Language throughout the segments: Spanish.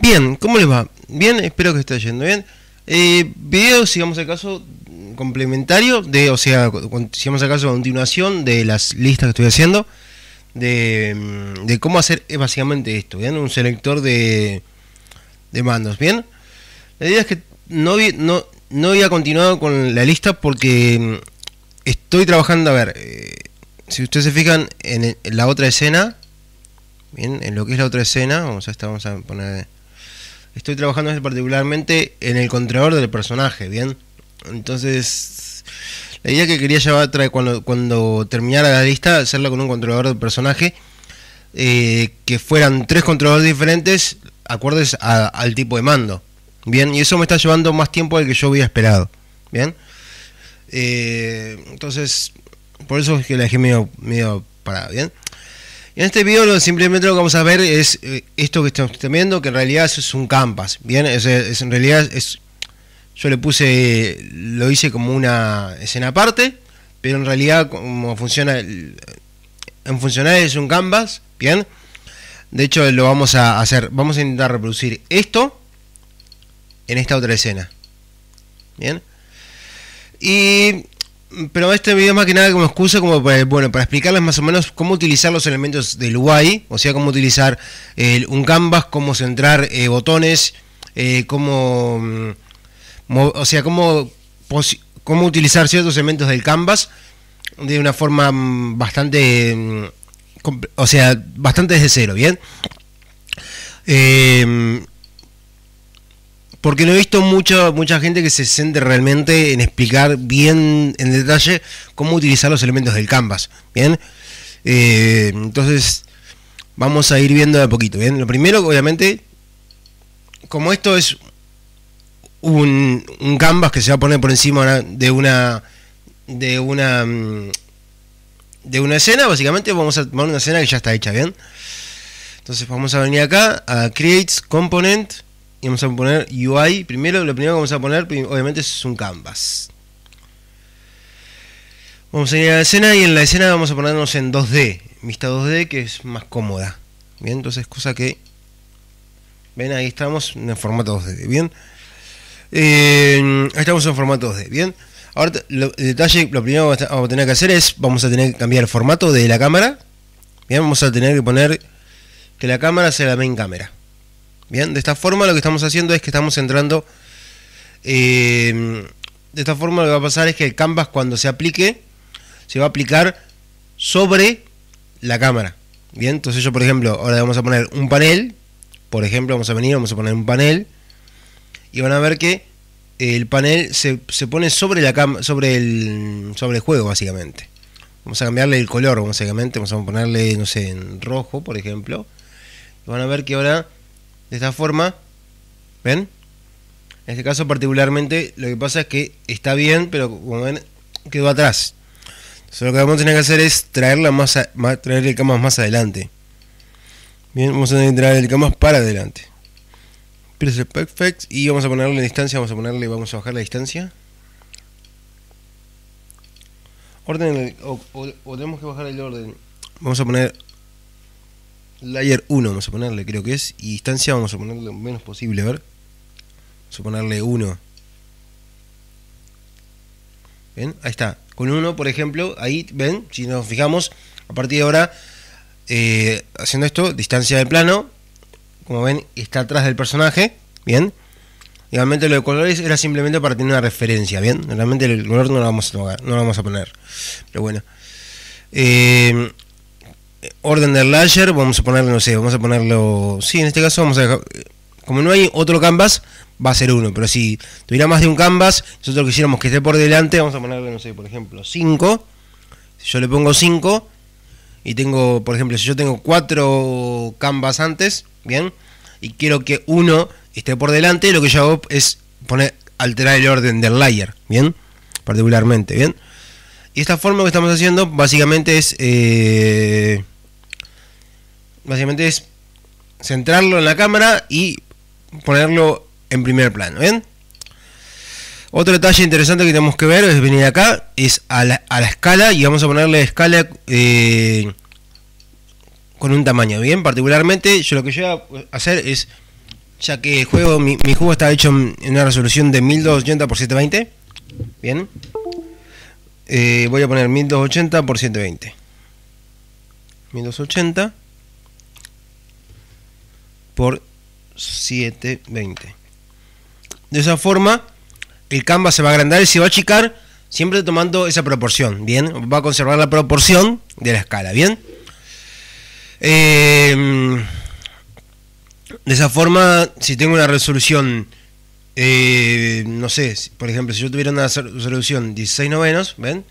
Bien, ¿cómo les va? Bien, espero que esté yendo bien. Eh, video, si vamos al caso, complementario, de, o sea, si vamos caso, a continuación de las listas que estoy haciendo, de, mm, cómo hacer básicamente esto, ¿bien? Un selector de, mandos, ¿bien? La idea es que no, no, no había continuado con la lista porque mm, estoy trabajando, a ver, eh, si ustedes se fijan en, en, la otra escena, bien, en lo que es la otra escena, vamos a, esta, vamos a poner estoy trabajando particularmente en el controlador del personaje, ¿bien? Entonces, la idea que quería llevar cuando, cuando terminara la lista, hacerla con un controlador del personaje, eh, que fueran tres controladores diferentes, acordes al tipo de mando, ¿bien? Y eso me está llevando más tiempo del que yo había esperado, ¿bien? Eh, entonces, por eso es que la dejé medio, medio parada, ¿bien? En este video simplemente lo que vamos a ver es eh, esto que estamos viendo, que en realidad es un canvas, ¿bien? Es, en realidad es, yo le puse, lo hice como una escena aparte, pero en realidad como funciona, en funcional es un canvas, ¿bien? De hecho lo vamos a hacer, vamos a intentar reproducir esto en esta otra escena, ¿bien? Y pero este video más que nada como excusa, como para, bueno, para explicarles más o menos cómo utilizar los elementos del UI, o sea, cómo utilizar un canvas, cómo centrar eh, botones, eh, cómo, mm, o sea, cómo, cómo utilizar ciertos elementos del canvas de una forma mm, bastante, mm, o sea, bastante desde cero, ¿bien? Eh, porque no he visto mucha mucha gente que se siente realmente en explicar bien en detalle cómo utilizar los elementos del canvas. Bien, eh, entonces vamos a ir viendo de a poquito. Bien, lo primero, obviamente, como esto es un, canvas que se va a poner por encima de una de una mm, de una escena, básicamente vamos a tomar una escena que ya está hecha. Bien, entonces vamos a venir acá a Create Component y vamos a poner UI. Primero, lo primero que vamos a poner, obviamente, es un canvas. Vamos a ir a la escena y en la escena vamos a ponernos en 2D, vista 2D que es más cómoda. Bien, entonces cosa que ven ahí estamos en formato 2D. Bien, eh, estamos en formato 2D. Bien, ahora el detalle, lo primero que vamos a tener que hacer es vamos a tener que cambiar el formato de la cámara. Bien, vamos a tener que poner que la cámara sea la main cámara. Bien, de esta forma lo que estamos haciendo es que estamos entrando. Eh, de esta forma lo que va a pasar es que el canvas cuando se aplique, se va a aplicar sobre la cámara. Bien, entonces yo por ejemplo, ahora vamos a poner un panel. Por ejemplo, vamos a venir, vamos a poner un panel. Y van a ver que el panel se, pone sobre la sobre el, sobre el juego, básicamente. Vamos a cambiarle el color, básicamente. Vamos a ponerle, no sé, en rojo, por ejemplo. van a ver que ahora de esta forma. ¿Ven? En este caso particularmente lo que pasa es que está bien, pero como ven, quedó atrás. Entonces lo que vamos a tener que hacer es traer la masa traer el camas más adelante. Bien, vamos a tener que traer el camas para adelante. Press perfect y vamos a ponerle la distancia, vamos a ponerle, vamos a bajar la distancia. Orden, o tenemos que bajar el orden. Vamos a poner layer 1, vamos a ponerle, creo que es. Y distancia, vamos a ponerle lo menos posible, a ver. Vamos a ponerle 1. ¿Ven? Ahí está. Con 1, por ejemplo, ahí, ven, si nos fijamos, a partir de ahora, eh, haciendo esto, distancia del plano, como ven, está atrás del personaje, ¿bien? Igualmente lo de colores era simplemente para tener una referencia, ¿bien? Realmente el color no lo vamos a, no lo vamos a poner. Pero bueno. Eh, eh, orden del layer, vamos a ponerlo, no sé, vamos a ponerlo, sí, en este caso vamos a dejar, eh, como no hay otro canvas, va a ser uno, pero si tuviera más de un canvas, nosotros quisiéramos que esté por delante, vamos a ponerle, no sé, por ejemplo, 5, si yo le pongo 5, y tengo, por ejemplo, si yo tengo cuatro canvas antes, bien, y quiero que uno esté por delante, lo que yo hago es poner, alterar el orden del layer, bien, particularmente, bien. Y esta forma que estamos haciendo básicamente es... Eh, básicamente es centrarlo en la cámara y ponerlo en primer plano, ¿ven? Otro detalle interesante que tenemos que ver es venir acá, es a la, escala y vamos a ponerle escala eh, con un tamaño, ¿bien? Particularmente yo lo que yo voy a hacer es, ya que el juego, mi, juego está hecho en una resolución de 1280 x 720, ¿bien? Eh, voy a poner 1280 por 720. 1280 por 720. De esa forma, el canvas se va a agrandar y se va a achicar siempre tomando esa proporción, ¿bien? Va a conservar la proporción de la escala, ¿bien? Eh, de esa forma, si tengo una resolución eh, no sé, por ejemplo, si yo tuviera una resolución 16 novenos, ¿ven?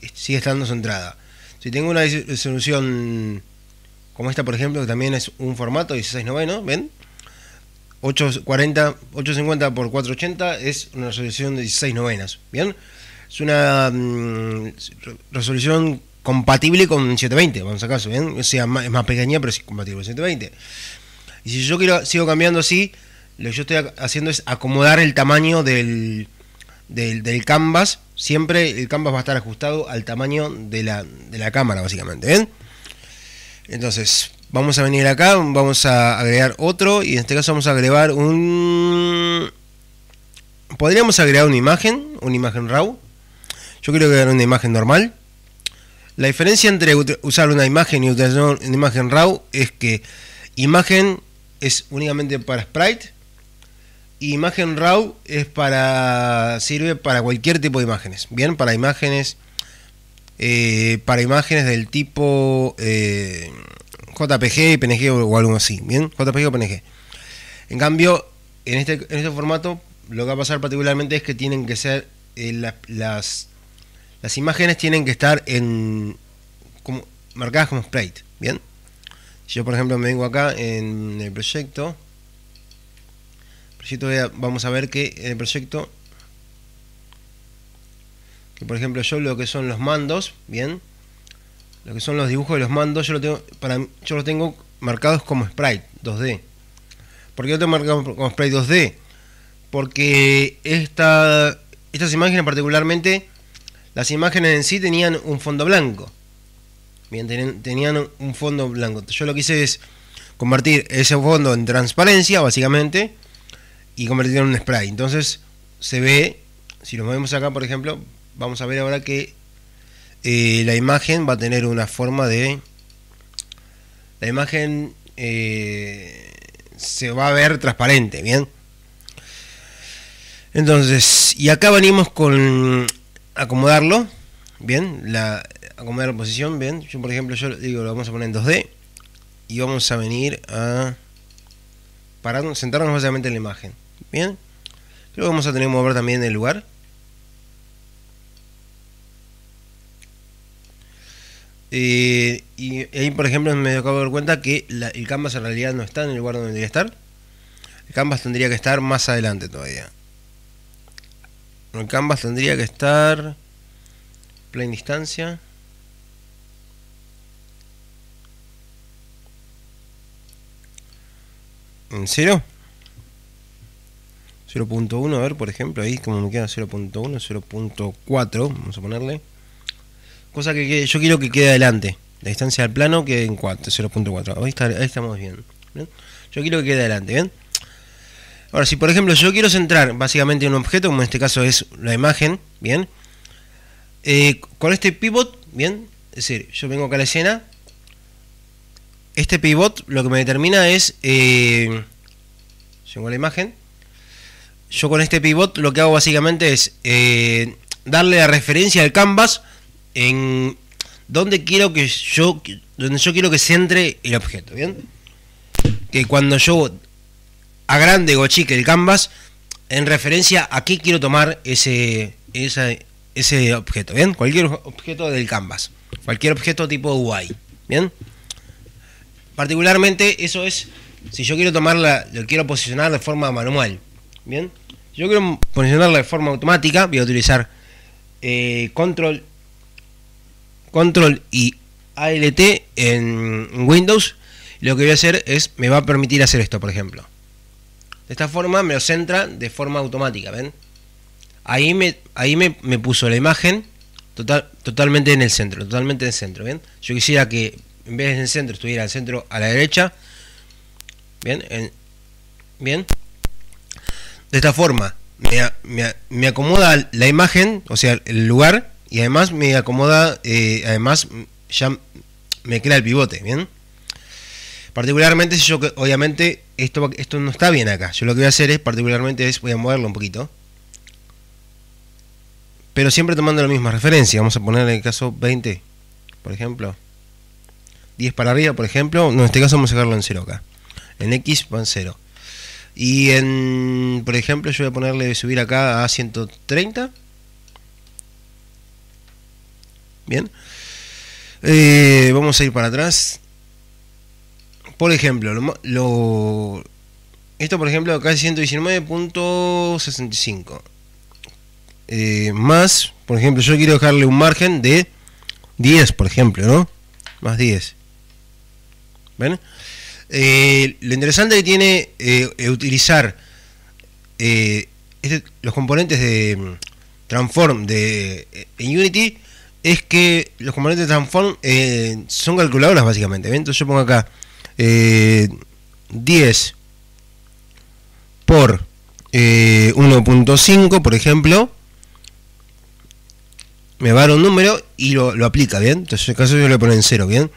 Eh, sigue estando centrada entrada. Si tengo una resolución como esta, por ejemplo, que también es un formato 16 novenos, ¿ven? 840, 850 por 480 es una resolución de 16 novenas, ¿bien? Es una mm, resolución compatible con 720, vamos a caso, ¿bien? sea, es más pequeña, pero es compatible con 720. Y si yo quiero, sigo cambiando así, lo que yo estoy haciendo es acomodar el tamaño del, canvas. Siempre el canvas va a estar ajustado al tamaño de la, cámara, básicamente. ¿eh? Entonces, vamos a venir acá, vamos a agregar otro y en este caso vamos a agregar un... Podríamos agregar una imagen, una imagen RAW. Yo quiero agregar una imagen normal. La diferencia entre usar una imagen y utilizar una imagen RAW es que imagen es únicamente para sprite imagen RAW es para sirve para cualquier tipo de imágenes, bien, para imágenes eh, para imágenes del tipo eh, JPG, PNG o algo así, bien, JPG o PNG. En cambio, en este, en este formato lo que va a pasar particularmente es que tienen que ser eh, las las imágenes tienen que estar en marcadas como sprite, bien. Si yo por ejemplo me vengo acá en el proyecto vamos a ver que en el proyecto, que por ejemplo yo lo que son los mandos, bien, lo que son los dibujos de los mandos, yo, lo tengo, para, yo los tengo marcados como sprite 2D. porque qué los tengo marcado como sprite 2D? Porque esta, estas imágenes particularmente, las imágenes en sí tenían un fondo blanco. Bien, tenían un fondo blanco. Yo lo que hice es convertir ese fondo en transparencia, básicamente, y convertirlo en un spray. Entonces se ve, si lo movemos acá por ejemplo, vamos a ver ahora que eh, la imagen va a tener una forma de... La imagen eh, se va a ver transparente, ¿bien? Entonces, y acá venimos con acomodarlo, ¿bien? La, acomodar la posición, ¿bien? Yo por ejemplo, yo digo, lo vamos a poner en 2D y vamos a venir a para sentarnos básicamente en la imagen. Bien, creo vamos a tener que mover también el lugar. Eh, y ahí, por ejemplo, me acabo de dar cuenta que el canvas en realidad no está en el lugar donde debería estar. El canvas tendría que estar más adelante todavía. El canvas tendría que estar. Plane distancia. ¿En 0, 0.1, a ver, por ejemplo, ahí como me queda 0.1, 0.4, vamos a ponerle. Cosa que, yo quiero que quede adelante. La distancia al plano quede en 0.4. Ahí, estamos bien, Yo quiero que quede adelante, ¿bien? Ahora, si por ejemplo yo quiero centrar básicamente un objeto, como en este caso es la imagen, ¿bien? Eh, con este pivot, ¿bien? Es decir, yo vengo acá a la escena, este pivot lo que me determina es, eh, la imagen, yo con este pivot lo que hago básicamente es eh, darle la referencia al canvas en donde quiero que yo, yo quiero que se entre el objeto, ¿bien? Que cuando yo agrande o chique el canvas, en referencia a qué quiero tomar ese, objeto, ¿bien? Cualquier objeto del canvas, cualquier objeto tipo UI, ¿bien? particularmente eso es, si yo quiero tomarla, lo quiero posicionar de forma manual, ¿bien? yo quiero posicionarla de forma automática, voy a utilizar eh, control, control y ALT en, Windows. Lo que voy a hacer es, me va a permitir hacer esto, por ejemplo. De esta forma me lo centra de forma automática, ¿ven? Ahí me, ahí me, puso la imagen total, totalmente en el centro, totalmente en el centro, bien Yo quisiera que en vez de en el centro, estuviera al centro a la derecha. Bien, bien. De esta forma me, acomoda la imagen, o sea, el lugar, y además me acomoda, eh, además ya me queda el pivote, ¿bien? Particularmente, si yo obviamente esto, esto no está bien acá. Yo lo que voy a hacer es, particularmente, es voy a moverlo un poquito. Pero siempre tomando la misma referencia. Vamos a poner en el caso 20, por ejemplo. 10 para arriba, por ejemplo, en este caso vamos a sacarlo en 0 acá. En X van 0. Y en, por ejemplo, yo voy a ponerle, subir acá a 130. Bien. Eh, vamos a ir para atrás. Por ejemplo, lo, esto por ejemplo acá es 119.65. Eh, más, por ejemplo, yo quiero dejarle un margen de 10, por ejemplo, ¿no? Más 10. Eh, lo interesante que tiene eh, eh, utilizar este, los componentes de mm, Transform de en Unity es que los componentes de Transform son calculadoras básicamente. Entonces yo pongo acá 10 por 1.5, por ejemplo. Me va a dar un número y lo, aplica, ¿bien? Entonces en este caso yo le pongo en 0, ¿bien?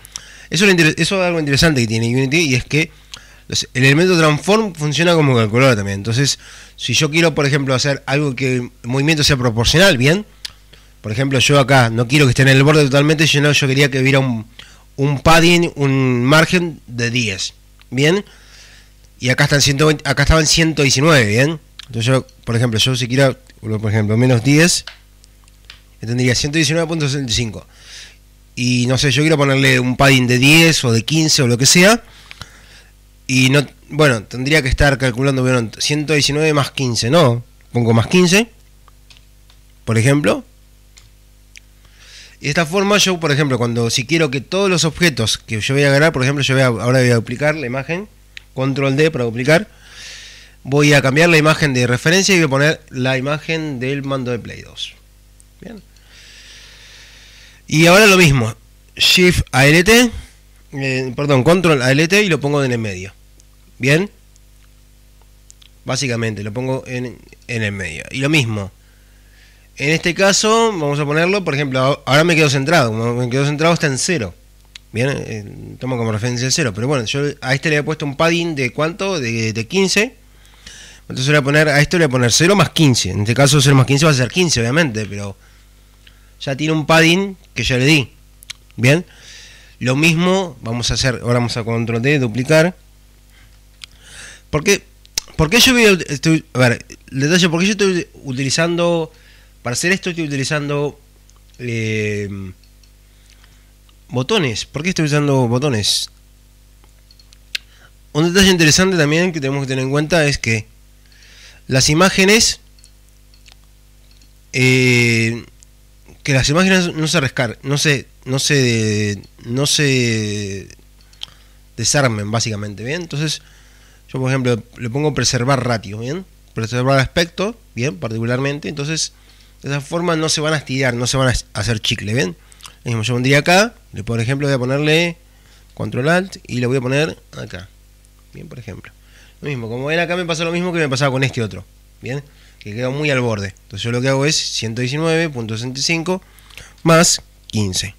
Eso es, algo interesante que tiene Unity y es que el elemento transform funciona como calculadora también. Entonces, si yo quiero, por ejemplo, hacer algo que el movimiento sea proporcional, bien. Por ejemplo, yo acá no quiero que esté en el borde totalmente, sino yo quería que hubiera un, padding, un margen de 10. Bien. Y acá, están 120, acá estaban 119, bien. Entonces, yo, por ejemplo, yo si quiero, por ejemplo, menos 10, tendría 119.65 y no sé, yo quiero ponerle un padding de 10 o de 15 o lo que sea. Y no, bueno, tendría que estar calculando, 119 más 15, ¿no? Pongo más 15, por ejemplo. Y de esta forma yo, por ejemplo, cuando si quiero que todos los objetos que yo voy a ganar, por ejemplo, yo voy a, ahora voy a duplicar la imagen, control D para duplicar, voy a cambiar la imagen de referencia y voy a poner la imagen del mando de Play 2. Bien. Y ahora lo mismo, Shift ALT, eh, perdón, Control ALT y lo pongo en el medio. ¿Bien? Básicamente, lo pongo en, en el medio. Y lo mismo, en este caso, vamos a ponerlo, por ejemplo, ahora me quedo centrado. me quedo centrado, está en cero. Bien, eh, tomo como referencia el cero. Pero bueno, yo a este le he puesto un padding de cuánto? De, 15. Entonces voy a poner, a esto le voy a poner 0 más 15. En este caso 0 más 15 va a ser 15, obviamente, pero ya tiene un padding que yo le di. Bien, lo mismo vamos a hacer, ahora vamos a control D, duplicar. Porque, porque yo voy a, estoy, a ver, detalle, porque yo estoy utilizando, para hacer esto estoy utilizando eh, botones. porque estoy usando botones? Un detalle interesante también que tenemos que tener en cuenta es que las imágenes eh, que las imágenes no se rescar, no se, no se, no se desarmen básicamente, ¿bien? Entonces, yo por ejemplo le pongo preservar ratio, ¿bien? Preservar aspecto, ¿bien? Particularmente, entonces de esa forma no se van a estirar, no se van a hacer chicle, ¿bien? Yo pondría acá, le por ejemplo voy a ponerle control alt y le voy a poner acá, ¿bien? Por ejemplo. Lo mismo, como ven acá me pasa lo mismo que me pasaba con este otro. ¿bien? Que queda muy al borde. Entonces yo lo que hago es 119.65 más 15.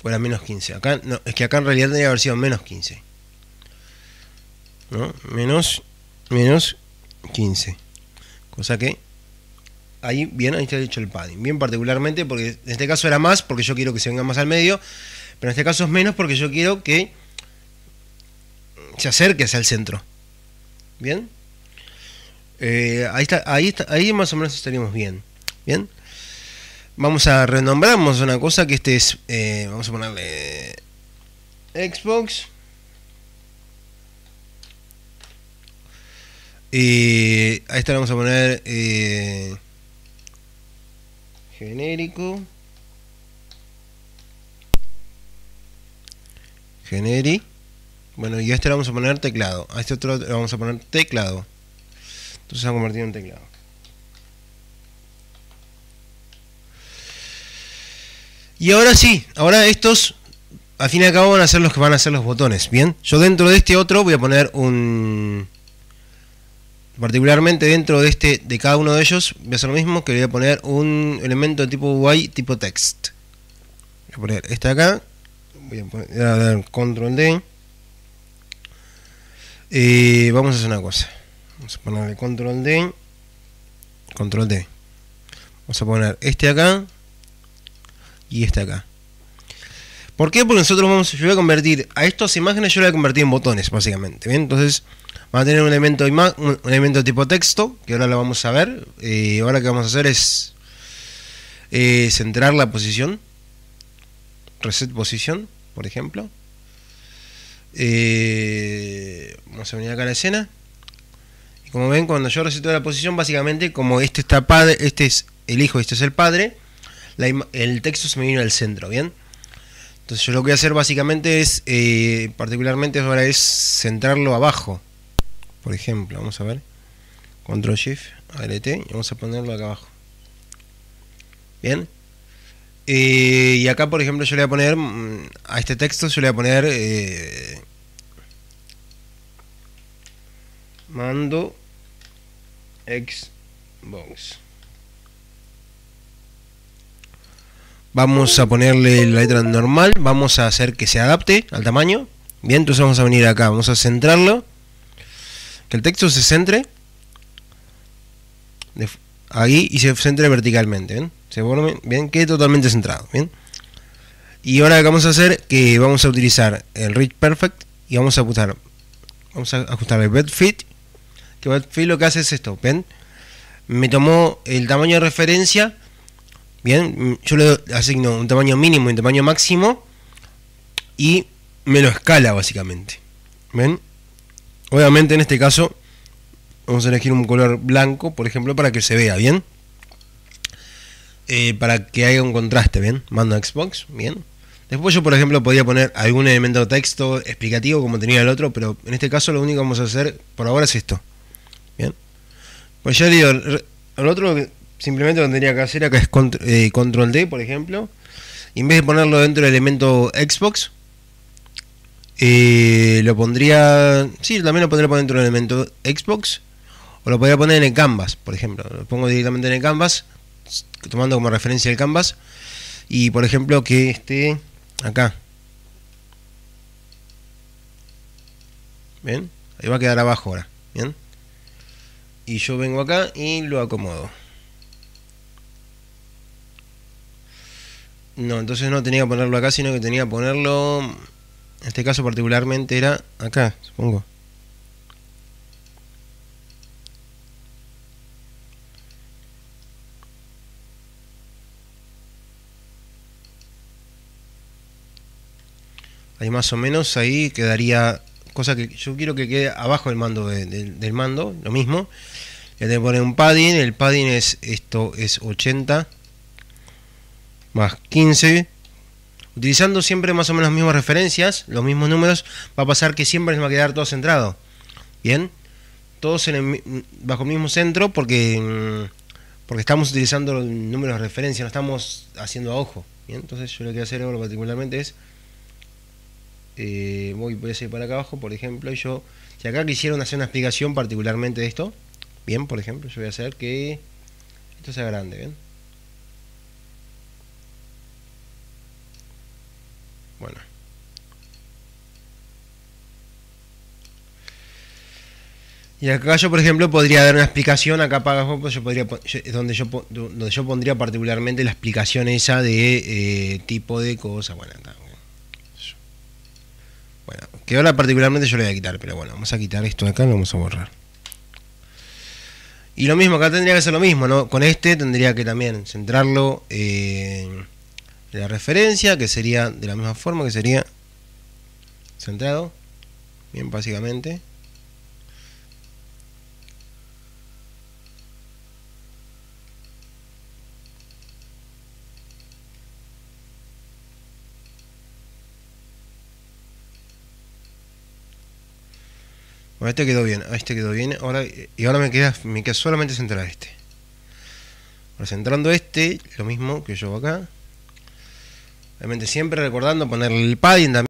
Fuera menos 15. Acá, no, es que acá en realidad que haber sido menos 15. ¿No? Menos, menos 15. Cosa que ahí bien, ahí está hecho el padding. Bien particularmente porque en este caso era más porque yo quiero que se venga más al medio, pero en este caso es menos porque yo quiero que se acerque hacia el centro. ¿Bien? Eh, ahí, está, ahí, está, ahí más o menos estaríamos bien. ¿Bien? Vamos a renombrarnos una cosa que este es... Eh, vamos a ponerle... Xbox. Y. Ahí está. vamos a poner... Eh, genérico. genérico. Bueno, y a este le vamos a poner teclado. A este otro le vamos a poner teclado. Entonces se ha convertido en teclado. Y ahora sí, ahora estos al fin y al cabo van a ser los que van a ser los botones, ¿bien? Yo dentro de este otro voy a poner un... Particularmente dentro de este de cada uno de ellos voy a hacer lo mismo que voy a poner un elemento de tipo UI tipo text. Voy a poner este acá, voy a poner voy a dar control D. Eh, vamos a hacer una cosa. Vamos a ponerle control D. Control D. Vamos a poner este acá. Y este acá. ¿Por qué? Porque nosotros vamos, yo voy a convertir a estas imágenes, yo las voy a convertir en botones, básicamente. ¿bien? Entonces, va a tener un elemento, un elemento tipo texto, que ahora lo vamos a ver. Eh, ahora que vamos a hacer es eh, centrar la posición. Reset posición, por ejemplo. Eh, vamos a venir acá a la escena. Y como ven, cuando yo recito la posición, básicamente, como este está padre, este es el hijo, este es el padre, el texto se me vino al centro, ¿bien? Entonces yo lo que voy a hacer básicamente es, eh, particularmente ahora es centrarlo abajo. Por ejemplo, vamos a ver. Control Shift, ALT, y vamos a ponerlo acá abajo. Bien, eh, y acá, por ejemplo, yo le voy a poner, mm, a este texto yo le voy a poner, eh, mando Xbox. Vamos a ponerle la letra normal, vamos a hacer que se adapte al tamaño. Bien, entonces vamos a venir acá, vamos a centrarlo. Que el texto se centre ahí y se centre verticalmente, Se vuelve ¿bien? Quede totalmente centrado, ¿bien? Y ahora que vamos a hacer, que vamos a utilizar el read Perfect y vamos a ajustar, vamos a ajustar el Bed Fit, que lo que hace es esto, ¿ven? Me tomó el tamaño de referencia, ¿bien? Yo le asigno un tamaño mínimo y un tamaño máximo y me lo escala básicamente, ¿ven? Obviamente en este caso Vamos a elegir un color blanco, por ejemplo, para que se vea bien. Eh, para que haya un contraste, ¿bien? Mando Xbox, ¿bien? Después yo, por ejemplo, podría poner algún elemento de texto explicativo como tenía el otro, pero en este caso lo único que vamos a hacer por ahora es esto. ¿Bien? Pues ya digo, el otro simplemente lo tendría que hacer acá es eh, control, D, por ejemplo. en vez de ponerlo dentro del elemento Xbox, eh, lo pondría... Sí, también lo podría poner dentro del elemento Xbox o lo podría poner en el canvas, por ejemplo. Lo pongo directamente en el canvas, tomando como referencia el canvas. Y por ejemplo que esté acá. ¿Ven? Ahí va a quedar abajo ahora. ¿Bien? Y yo vengo acá y lo acomodo. No, entonces no tenía que ponerlo acá, sino que tenía que ponerlo... En este caso particularmente era acá, supongo. Ahí más o menos, ahí quedaría, cosa que yo quiero que quede abajo del mando, del mando, lo mismo. Le pone poner un padding, el padding es, esto es 80 más 15. Utilizando siempre más o menos las mismas referencias, los mismos números, va a pasar que siempre les va a quedar todo centrado. Bien, todos bajo el mismo centro porque, mm, porque estamos utilizando números de referencia, no estamos haciendo a ojo. entonces yo lo que voy a hacer ahora particularmente es eh, voy, a para acá abajo, por ejemplo, yo, si acá quisieron hacer una explicación particularmente de esto, bien, por ejemplo, yo voy a hacer que esto sea grande, ¿bien? Bueno. Y acá yo, por ejemplo, podría dar una explicación, acá para abajo yo podría, donde, yo, donde yo pondría particularmente la explicación esa de eh, tipo de cosa, bueno, está, bueno, que ahora particularmente yo lo voy a quitar, pero bueno, vamos a quitar esto de acá, y lo vamos a borrar. Y lo mismo, acá tendría que ser lo mismo, ¿no? Con este tendría que también centrarlo en eh, la referencia, que sería de la misma forma que sería centrado, bien, básicamente. este quedó bien, este quedó bien, ahora, y ahora me queda, me queda solamente centrar este. Ahora centrando este, lo mismo que yo acá. Obviamente siempre recordando poner el padding también.